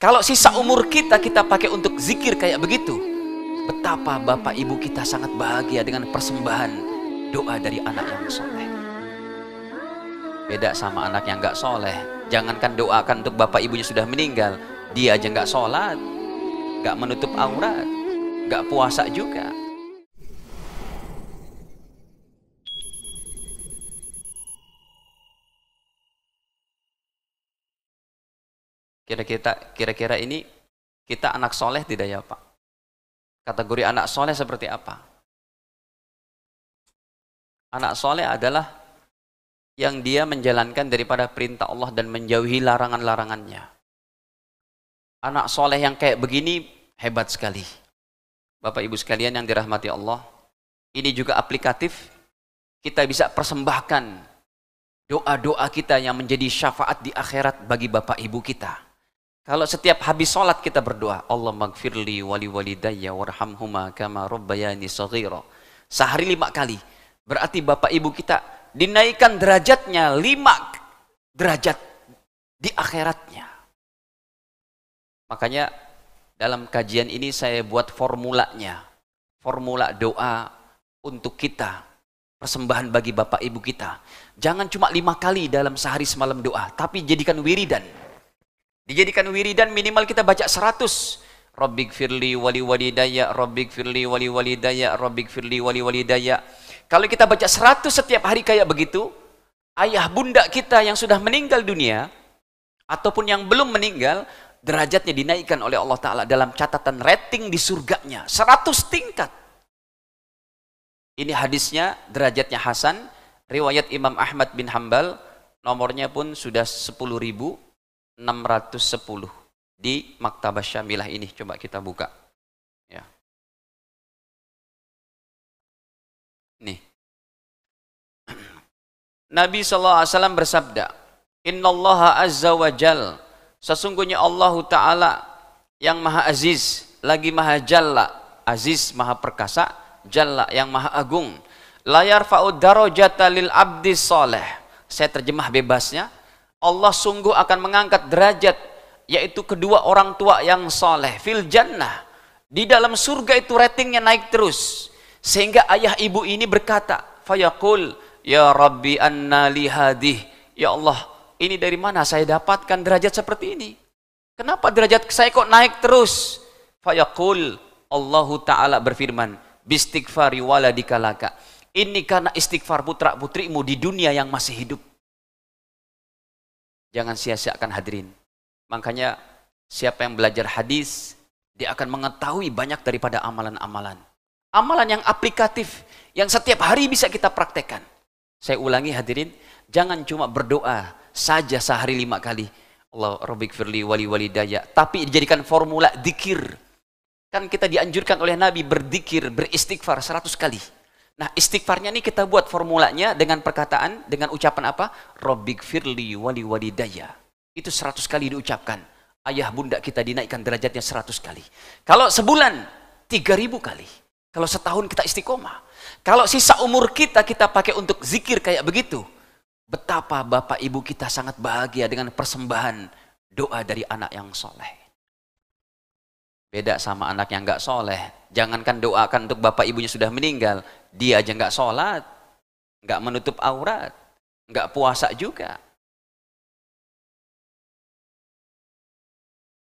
Kalau sisa umur kita kita pakai untuk zikir kayak begitu, betapa Bapak Ibu kita sangat bahagia dengan persembahan doa dari anak yang soleh. Beda sama anak yang nggak soleh. Jangankan doakan untuk Bapak Ibunya sudah meninggal, dia aja nggak sholat, nggak menutup aurat, nggak puasa juga. Kira-kira kira-kira ini kita anak soleh tidak ya Pak? Kategori anak soleh seperti apa? Anak soleh adalah yang dia menjalankan daripada perintah Allah dan menjauhi larangan-larangannya. Anak soleh yang kayak begini hebat sekali. Bapak Ibu sekalian yang dirahmati Allah, ini juga aplikatif kita bisa persembahkan doa-doa kita yang menjadi syafaat di akhirat bagi Bapak Ibu kita. Kalau setiap habis sholat kita berdoa, Allah magfirli wali walidayya warhamhuma kama rabbayani saghira. Sehari lima kali. Berarti bapak ibu kita dinaikkan derajatnya lima derajat di akhiratnya. Makanya dalam kajian ini saya buat formulanya. Formula doa untuk kita. Persembahan bagi bapak ibu kita. Jangan cuma lima kali dalam sehari semalam doa. Tapi jadikan wiridan Dijadikan wiridan minimal kita baca seratus Rabbik firli wali walidaya, Rabbik firli wali walidaya, Rabbik firli wali walidaya. Kalau kita baca seratus setiap hari kayak begitu, ayah bunda kita yang sudah meninggal dunia, ataupun yang belum meninggal, derajatnya dinaikkan oleh Allah Ta'ala dalam catatan rating di surganya. seratus tingkat. Ini hadisnya, derajatnya Hasan, riwayat Imam Ahmad bin Hambal, nomornya pun sudah sepuluh ribu, 610 di Maktabah Syamilah ini. Coba kita buka. Ya. Nih. Nabi SAW bersabda, Innallaha azza wa jal, sesungguhnya Allah Ta'ala yang maha aziz, lagi maha jalla, aziz maha perkasa, jalla yang maha agung. Layar fa'ud darajata lil abdi soleh. Saya terjemah bebasnya, Allah sungguh akan mengangkat derajat yaitu kedua orang tua yang soleh fil jannah di dalam surga itu ratingnya naik terus sehingga ayah ibu ini berkata fayaqul ya rabbi anna lihadih ya Allah ini dari mana saya dapatkan derajat seperti ini kenapa derajat saya kok naik terus fayaqul Allahu taala berfirman bistighfari waladikalaka ini karena istighfar putra putrimu di dunia yang masih hidup Jangan sia-siakan hadirin. Makanya siapa yang belajar hadis, dia akan mengetahui banyak daripada amalan-amalan. Amalan yang aplikatif, yang setiap hari bisa kita praktekkan. Saya ulangi hadirin, jangan cuma berdoa saja sehari lima kali. Allah robik firli wali wali daya. Tapi dijadikan formula dikir. Kan kita dianjurkan oleh Nabi berdikir, beristighfar seratus kali. Nah istighfarnya ini kita buat formulanya dengan perkataan, dengan ucapan apa? Robbik firli wali daya Itu seratus kali diucapkan. Ayah bunda kita dinaikkan derajatnya seratus kali. Kalau sebulan, tiga ribu kali. Kalau setahun kita istiqomah. Kalau sisa umur kita, kita pakai untuk zikir kayak begitu. Betapa bapak ibu kita sangat bahagia dengan persembahan doa dari anak yang soleh. Beda sama anak yang nggak soleh. Jangankan doakan untuk bapak ibunya sudah meninggal, dia aja nggak sholat, nggak menutup aurat, nggak puasa juga.